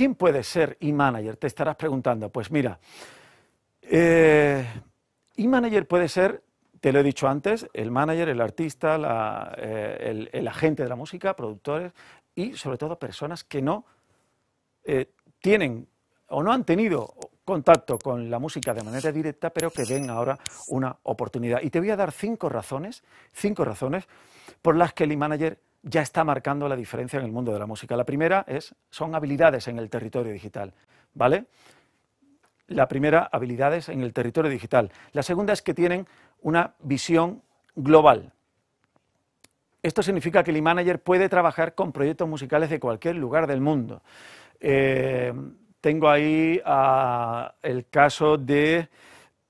¿quién puede ser e-manager? Te estarás preguntando. Pues mira, eh, e-manager puede ser, te lo he dicho antes, el manager, el artista, eh, el, agente de la música, productores y sobre todo personas que no eh, tienen o no han tenido contacto con la música de manera directa, pero que den ahora una oportunidad. Y te voy a dar cinco razones, cinco razones por las que el e-manager ya está marcando la diferencia en el mundo de la música. La primera es, son habilidades en el territorio digital, ¿vale? La primera, habilidades en el territorio digital. La segunda es que tienen una visión global. Esto significa que el e-manager puede trabajar con proyectos musicales de cualquier lugar del mundo. Eh, tengo ahí ah, el caso de,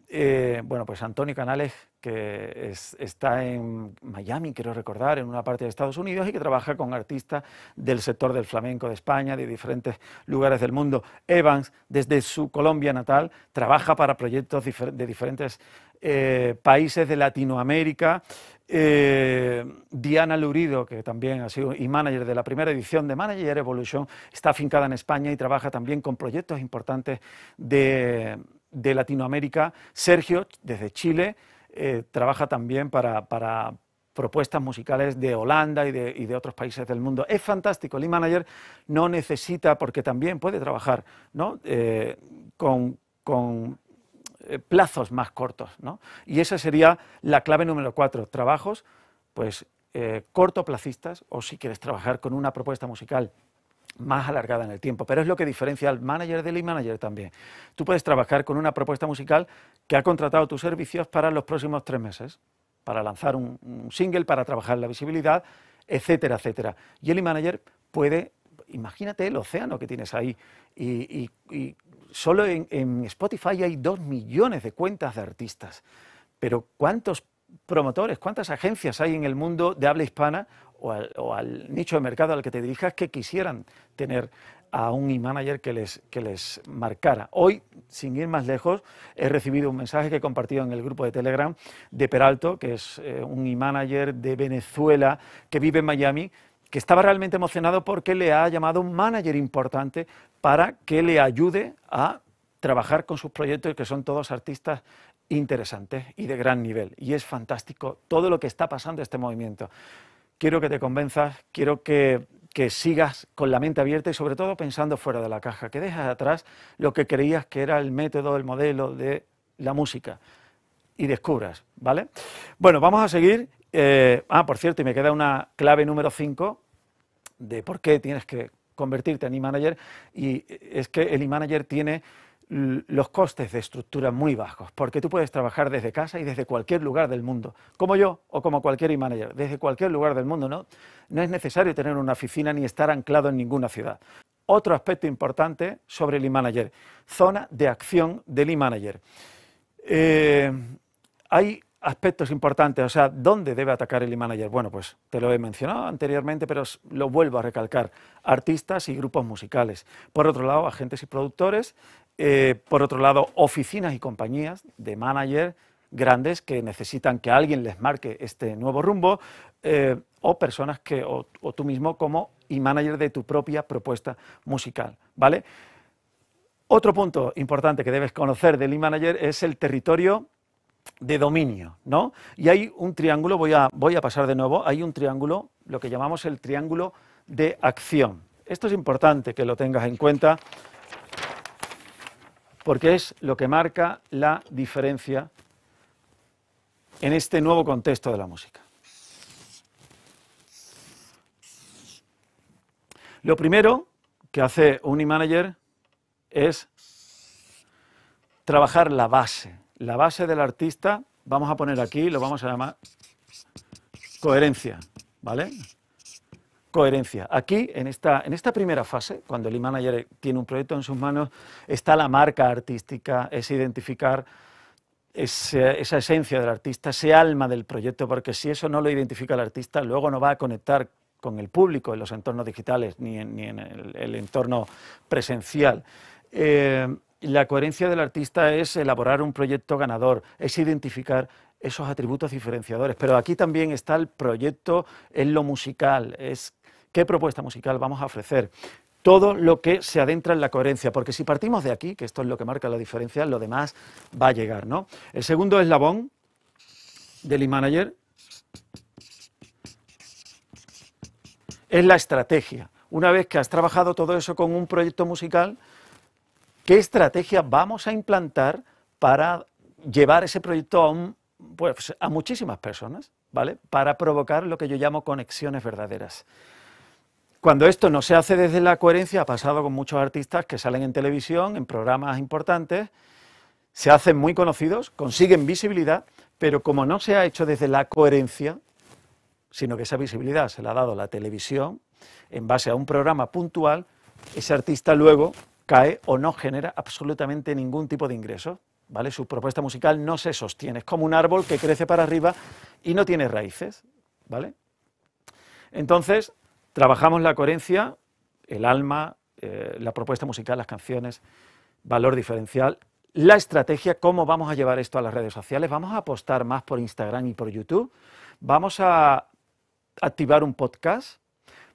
eh, bueno, pues Antonio Canales, que está en Miami, quiero recordar, en una parte de Estados Unidos y que trabaja con artistas del sector del flamenco de España, de diferentes lugares del mundo. Evans, desde su Colombia natal, trabaja para proyectos de diferentes eh, países de Latinoamérica. Eh, Diana Lurido, que también ha sido y manager de la primera edición de Manager Evolution, está afincada en España y trabaja también con proyectos importantes de Latinoamérica. Sergio, desde Chile, eh, trabaja también para, propuestas musicales de Holanda y de, otros países del mundo. Es fantástico, el manager no necesita, porque también puede trabajar ¿no? Eh, con, eh, plazos más cortos. Y esa sería la clave número cuatro, trabajos pues cortoplacistas o si quieres trabajar con una propuesta musical más alargada en el tiempo, pero es lo que diferencia al manager del e manager también. Tú puedes trabajar con una propuesta musical que ha contratado tus servicios para los próximos tres meses, para lanzar un, single, para trabajar la visibilidad, etcétera, etcétera. Y el e manager puede, imagínate el océano que tienes ahí, y, solo en Spotify hay dos millones de cuentas de artistas, pero ¿cuántos promotores, cuántas agencias hay en el mundo de habla hispana o al, nicho de mercado al que te dirijas que quisieran tener a un e-manager que les, marcara. Hoy, sin ir más lejos, he recibido un mensaje que he compartido en el grupo de Telegram de Peralto, que es eh, un e-manager de Venezuela que vive en Miami, que estaba realmente emocionado porque le ha llamado un manager importante para que le ayude a trabajar con sus proyectos, que son todos artistas interesantes y de gran nivel. Y es fantástico todo lo que está pasando este movimiento quiero que te convenzas, quiero que, sigas con la mente abierta y sobre todo pensando fuera de la caja, que dejas atrás lo que creías que era el método, el modelo de la música y descubras, ¿vale? Bueno, vamos a seguir. Eh, ah, por cierto, y me queda una clave número 5 de por qué tienes que convertirte en e-manager y es que el e-manager tiene los costes de estructura muy bajos, porque tú puedes trabajar desde casa y desde cualquier lugar del mundo, como yo o como cualquier e-manager, desde cualquier lugar del mundo, ¿no? No es necesario tener una oficina ni estar anclado en ninguna ciudad. Otro aspecto importante sobre el e-manager, zona de acción del e-manager. Eh, hay aspectos importantes, o sea, ¿dónde debe atacar el e-manager? Bueno, pues te lo he mencionado anteriormente, pero lo vuelvo a recalcar, artistas y grupos musicales. Por otro lado, agentes y productores, eh, por otro lado, oficinas y compañías de manager grandes que necesitan que alguien les marque este nuevo rumbo, eh, o personas que, o, tú mismo como e-manager de tu propia propuesta musical, ¿vale? Otro punto importante que debes conocer del e-manager es el territorio de dominio, ¿no? Y hay un triángulo, voy a, voy a pasar de nuevo, hay un triángulo, lo que llamamos el triángulo de acción. Esto es importante que lo tengas en cuenta porque es lo que marca la diferencia en este nuevo contexto de la música. Lo primero que hace un e-manager es trabajar la base, la base del artista, vamos a poner aquí, lo vamos a llamar coherencia, ¿vale? Coherencia. Aquí, en esta, en esta primera fase, cuando el e-manager tiene un proyecto en sus manos, está la marca artística, es identificar esa, esencia del artista, ese alma del proyecto, porque si eso no lo identifica el artista, luego no va a conectar con el público en los entornos digitales ni en, el, entorno presencial. Eh, la coherencia del artista es elaborar un proyecto ganador, es identificar esos atributos diferenciadores. Pero aquí también está el proyecto en lo musical, es qué propuesta musical vamos a ofrecer. Todo lo que se adentra en la coherencia, porque si partimos de aquí, que esto es lo que marca la diferencia, lo demás va a llegar, ¿no? El segundo eslabón del e-manager es la estrategia. Una vez que has trabajado todo eso con un proyecto musical, ¿Qué estrategia vamos a implantar para llevar ese proyecto pues, a, muchísimas personas? ¿vale? Para provocar lo que yo llamo conexiones verdaderas. Cuando esto no se hace desde la coherencia, ha pasado con muchos artistas que salen en televisión, en programas importantes, se hacen muy conocidos, consiguen visibilidad, pero como no se ha hecho desde la coherencia, sino que esa visibilidad se la ha dado la televisión en base a un programa puntual, ese artista luego cae o no genera absolutamente ningún tipo de ingreso. ¿vale? Su propuesta musical no se sostiene, es como un árbol que crece para arriba y no tiene raíces. ¿vale? Entonces, trabajamos la coherencia, el alma, eh, la propuesta musical, las canciones, valor diferencial, la estrategia, cómo vamos a llevar esto a las redes sociales, vamos a apostar más por Instagram y por YouTube, vamos a activar un podcast,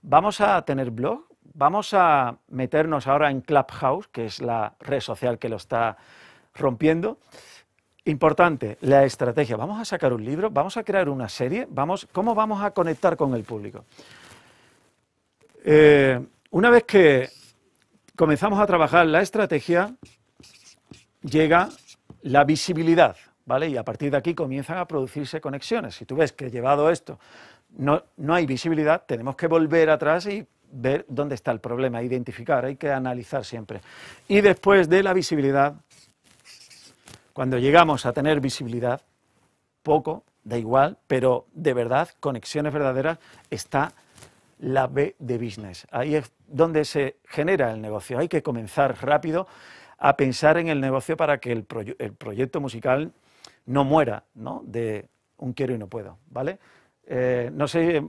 vamos a tener blog, Vamos a meternos ahora en Clubhouse, que es la red social que lo está rompiendo. Importante, la estrategia. Vamos a sacar un libro, vamos a crear una serie, vamos, ¿cómo vamos a conectar con el público? Eh, una vez que comenzamos a trabajar la estrategia, llega la visibilidad, ¿vale? Y a partir de aquí comienzan a producirse conexiones. Si tú ves que llevado esto no, no hay visibilidad, tenemos que volver atrás y ver dónde está el problema, identificar, hay que analizar siempre. Y después de la visibilidad, cuando llegamos a tener visibilidad, poco, da igual, pero de verdad, conexiones verdaderas, está la B de business. Ahí es donde se genera el negocio. Hay que comenzar rápido a pensar en el negocio para que el, proyecto musical no muera, ¿no? De un quiero y no puedo, ¿vale? Eh, no sé,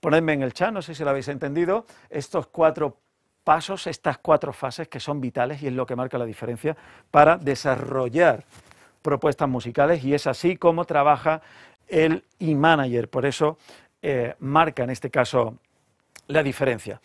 ponedme en el chat, no sé si lo habéis entendido, estos cuatro pasos, estas cuatro fases que son vitales y es lo que marca la diferencia para desarrollar propuestas musicales y es así como trabaja el e-manager, por eso eh, marca en este caso la diferencia.